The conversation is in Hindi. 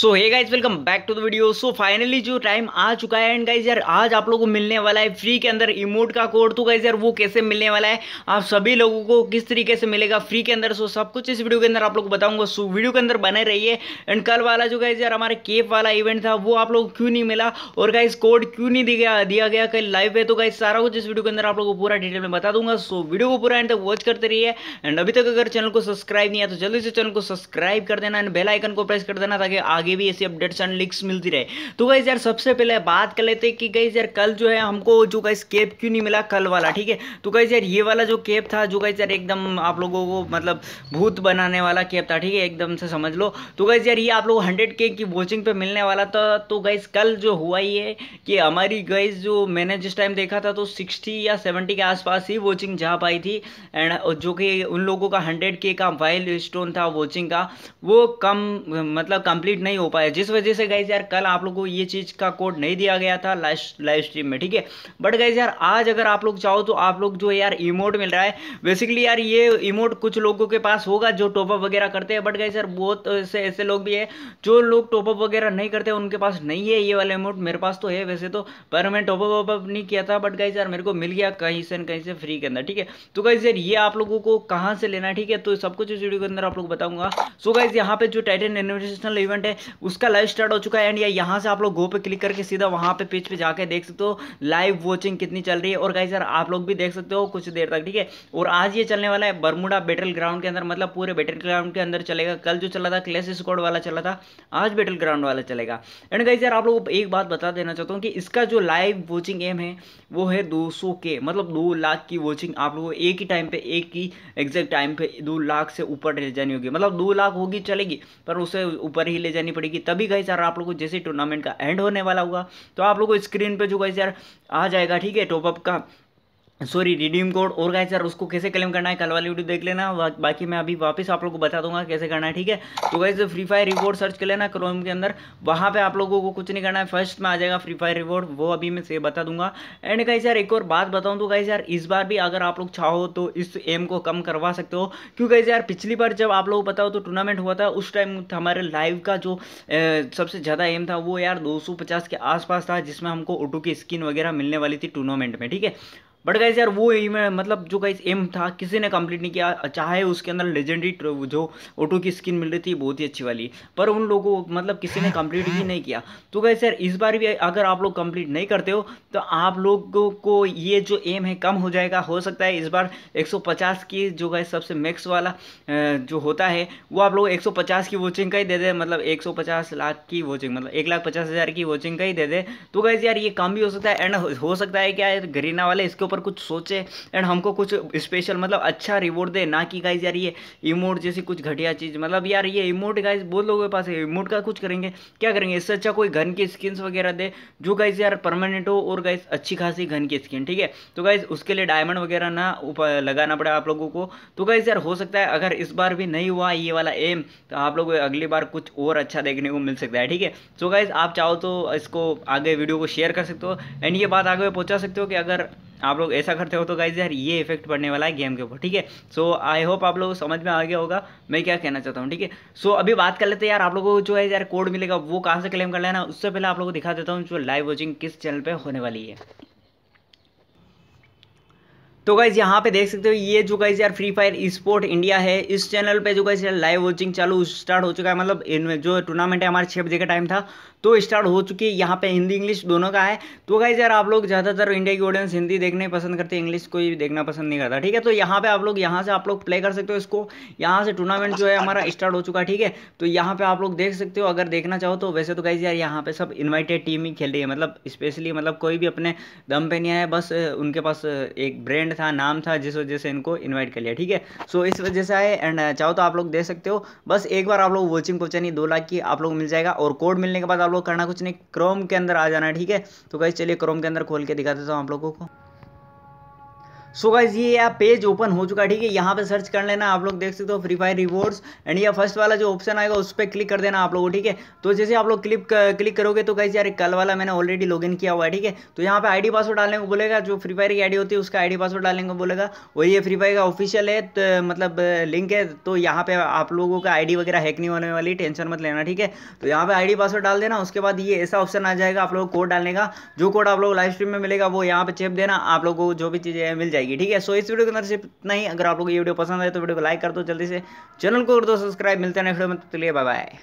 so hey guys welcome back to the video so finally जो टाइम आ चुका है एंड गाइज यार आज आप लोगों को मिलने वाला है फ्री के अंदर इमोट का कोड तो गाइज यार वो कैसे मिलने वाला है आप सभी लोगों को किस तरीके से मिलेगा फ्री के अंदर सो सब कुछ इस वीडियो के अंदर आप लोग बताऊंगा सो वीडियो के अंदर बने रहिए एंड कल वाला जो गाइज यार हमारे केफ वाला इवेंट था वो आप लोग क्यों नहीं मिला और गाइज कोड क्यों नहीं दिया दिया गया कल लाइव है तो गाइज सारा कुछ इस वीडियो के अंदर आप लोग को पूरा डिटेल में बता दूंगा सो वीडियो को पूरा एंड तक वॉच करते रहिए एंड अभी तक अगर चैनल को सब्सक्राइब नहीं है तो जल्दी से चैनल को सब्सक्राइब कर देना एंड बेलाइकन को प्रेस कर देना ताकि आगे आगे भी ऐसी अपडेट्स एंड लिंक्स मिलती रहे तो गाइज यार सबसे पहले बात कर लेते हैं कि गाइज यार कल जो है हमको जो गाइज केप क्यों नहीं मिला कल वाला ठीक है तो गाइज यार ये वाला जो केप था जो गाइज यार एकदम आप लोगों को मतलब भूत बनाने वाला केप था ठीक है एकदम से समझ लो तो गाइज यार ये आप लोग हंड्रेड के की वॉचिंग पे मिलने वाला था तो गाइज कल जो हुआ ये कि हमारी गाइज जो मैंने जिस टाइम देखा था तो सिक्सटी या सेवेंटी के आसपास ही वॉचिंग जा पाई थी एंड जो कि उन लोगों का हंड्रेड के का वाइल्ड स्टोन था वॉचिंग का वो कम मतलब कंप्लीट नहीं नहीं हो पाया जिस वजह से गाइज यार कल आप लोग को ये चीज़ का कोड नहीं दिया गया था लाइव स्ट्रीम में ठीक है बट गाइज यार आज अगर आप लोग चाहो तो आप लोग जो यार इमोट मिल रहा है बेसिकली यार ये इमोट कुछ लोगों के पास होगा जो टॉपअप वगैरह करते हैं बट गाइज यार बहुत ऐसे ऐसे लोग भी है जो लोग टॉपअप वगैरह नहीं करते उनके पास नहीं है ये वाला इमोट मेरे पास तो है वैसे तो पर मैं टॉपअप वॉपअप नहीं किया था बट गाइज यार मेरे को मिल गया कहीं से कहीं से फ्री के अंदर ठीक है तो गाइज यार ये आप लोगों को कहाँ से लेना है ठीक है तो सब कुछ इस वीडियो के अंदर आप लोग बताऊंगा सो गाइज यहाँ पे जो टाइटन इन्वेस्टेशनल इवेंट है उसका लाइव स्टार्ट हो चुका है एंड या यहाँ से आप लोग गो पे क्लिक करके सीधा वहाँ पे पेज पे जाके देख सकते हो लाइव वॉचिंग कितनी चल रही है और कहीं सर आप लोग भी देख सकते हो कुछ देर तक ठीक है और आज ये चलने वाला है बरमुडा बैटल ग्राउंड के अंदर मतलब पूरे बैटल ग्राउंड के अंदर चलेगा कल जो चला था क्लेश स्कॉड वाला चला था आज बैटल ग्राउंड वाला चलेगा एंड कहीं सर आप लोग एक बात बता देना चाहता हूँ कि इसका जो लाइव वॉचिंग एम है वो है दो के मतलब दो लाख की वॉचिंग आप लोगों एक ही टाइम पे एक ही एग्जैक्ट टाइम पे दो लाख से ऊपर ले जानी होगी मतलब दो लाख होगी चलेगी पर उसे ऊपर ही ले जानी पड़ेगी तभी गाइज यार आप लोग को जैसे टूर्नामेंट का एंड होने वाला होगा तो आप लोग को स्क्रीन पर जो गाइज यार आ जाएगा ठीक है टॉपअप का सॉरी रिडीम कोड और गाइस यार उसको कैसे क्लेम करना है कल वाली वीडियो देख लेना बाकी मैं अभी वापस आप लोग को बता दूंगा कैसे करना है ठीक है तो guys free fire reward search कर लेना क्रोम के अंदर वहाँ पे आप लोगों को कुछ नहीं करना है फर्स्ट में आ जाएगा फ्री फायर रिवॉर्ड वो अभी मैं से बता दूंगा एंड गाइस यार एक और बात बताऊँ तो गाइस यार इस बार भी अगर आप लोग चाहो तो इस एम को कम करवा सकते हो क्यों गाइस यार पिछली बार जब आप लोग बताओ तो टूर्नामेंट हुआ था उस टाइम हमारे लाइव का जो सबसे ज़्यादा एम था वो यार दो के आसपास था जिसमें हमको ओटो की स्किन वगैरह मिलने वाली थी टूर्नामेंट में ठीक है बट गाइज यार वो एम मतलब जो गाइज एम था किसी ने कंप्लीट नहीं किया चाहे उसके अंदर लेजेंडरी जो ऑटो की स्किन मिल रही थी बहुत ही अच्छी वाली पर उन लोगों को मतलब किसी ने कंप्लीट ही नहीं किया तो गाइज यार इस बार भी अगर आप लोग कंप्लीट नहीं करते हो तो आप लोगों को ये जो एम है कम हो जाएगा हो सकता है इस बार एक की जो गाइज सबसे मैक्स वाला जो होता है वो आप लोग एक की वॉचिंग का ही दे दे मतलब एक लाख की वॉचिंग मतलब एक लाख पचास हज़ार की वॉचिंग का ही दे दे तो गाइज यार ये कम भी हो सकता है एंड हो सकता है क्या गरीना वाले इसके ऊपर कुछ सोचे एंड हमको कुछ स्पेशल मतलब अच्छा रिवॉर्ड दे ना कि गाइज यार ये इमोट जैसी कुछ घटिया चीज़ मतलब यार ये इमोट गाइज बहुत लोगों के पास है इमोट का कुछ करेंगे क्या करेंगे इससे अच्छा कोई घन की स्किन्स वगैरह दे जो गाइज यार परमानेंट हो और गाइज अच्छी खासी घन की स्किन ठीक है तो गाइज उसके लिए डायमंड वगैरह ना लगाना पड़े आप लोगों को तो गाइज यार हो सकता है अगर इस बार भी नहीं हुआ ये वाला एम तो आप लोग अगली बार कुछ और अच्छा देखने को मिल सकता है ठीक है सो गाइज आप चाहो तो इसको आगे वीडियो को शेयर कर सकते हो एंड ये बात आगे पहुंचा सकते हो कि अगर आप लोग ऐसा करते हो तो गाइज यार ये इफेक्ट पड़ने वाला है गेम के ऊपर ठीक है सो आई होप आप लोग समझ में आ गया होगा मैं क्या कहना चाहता हूँ ठीक है सो अभी बात कर लेते हैं यार आप लोगों को जो है यार कोड मिलेगा वो कहाँ से क्लेम कर लेना उससे पहले आप लोगों को दिखा देता हूँ जो लाइव वॉचिंग किस चैनल पर होने वाली है तो गाइज़ यहाँ पे देख सकते हो ये जो गाइज यार फ्री फायर स्पोर्ट इंडिया है इस चैनल पे जो गाइज यार लाइव वॉचिंग चालू स्टार्ट हो चुका है मतलब जो टूर्नामेंट है हमारे छः बजे का टाइम था तो स्टार्ट हो चुकी है यहाँ पे हिंदी इंग्लिश दोनों का है तो गाइज यार आप लोग ज़्यादातर इंडिया की ऑडियंस हिंदी देखने पसंद करते हैं इंग्लिश कोई देखना पसंद नहीं करता ठीक है तो यहाँ पर आप लोग यहाँ से आप लोग प्ले कर सकते हो इसको यहाँ से टूर्नामेंट जो है हमारा स्टार्ट हो चुका है ठीक है तो यहाँ पर आप लोग देख सकते हो अगर देखना चाहो तो वैसे तो गाइज यार यहाँ पे सब इन्वाइटेड टीम ही खेल रही है मतलब स्पेशली मतलब कोई भी अपने दम पे नहीं आया बस उनके पास एक ब्रेंड फ्रेंड था नाम था जिस वजह से इनको इन्वाइट कर लिया ठीक है सो इस वजह से आए एंड uh, चाहो तो आप लोग दे सकते हो बस एक बार आप लोग वॉचिंग को चाहिए दो लाख की आप लोग मिल जाएगा और कोड मिलने के बाद आप लोग करना कुछ नहीं क्रोम के अंदर आ जाना ठीक है तो कहीं चलिए क्रोम के अंदर खोल के दिखा देता हूँ आप लोगों को सो गाइज ये आप पेज ओपन हो चुका है ठीक है यहाँ पे सर्च कर लेना आप लोग देख सकते हो फ्री फायर रिवॉर्ड्स एंड ये फर्स्ट वाला जो ऑप्शन आएगा उस पर क्लिक कर देना आप लोगों ठीक है तो जैसे आप लोग क्लिक क्लिक करोगे तो गाइज यार कल वाला मैंने ऑलरेडी लॉग किया हुआ है ठीक है तो यहाँ पे आईडी पासवर्ड डालने को बोलेगा जो फ्री फायर की डी होती है उसका डी पासवर्ड डालने को बोलेगा और ये फ्री फायर का ऑफिशियल है तो, मतलब लिंक है तो यहाँ पे आप लोगों का डी वगैरह हैक नहीं होने वाली टेंशन मत लेना ठीक है तो यहाँ पे डी पासवर्ड डाल देना उसके बाद ये ऐसा ऑप्शन आ जाएगा आप लोग कोड डालने का जो कोड आप लोग लाइव स्ट्रीम में मिलेगा वो यहाँ पे चेप देना आप लोगों को जो भी चीज़ें मिल जाएगी जाएगी ठीक है सो इस वीडियो के अंदर सिर्फ इतना ही अगर आप लोग ये वीडियो पसंद आए तो वीडियो को लाइक कर दो जल्दी से चैनल को कर दो सब्सक्राइब मिलते हैं नेक्स्ट वीडियो में तो चलिए बाय बाय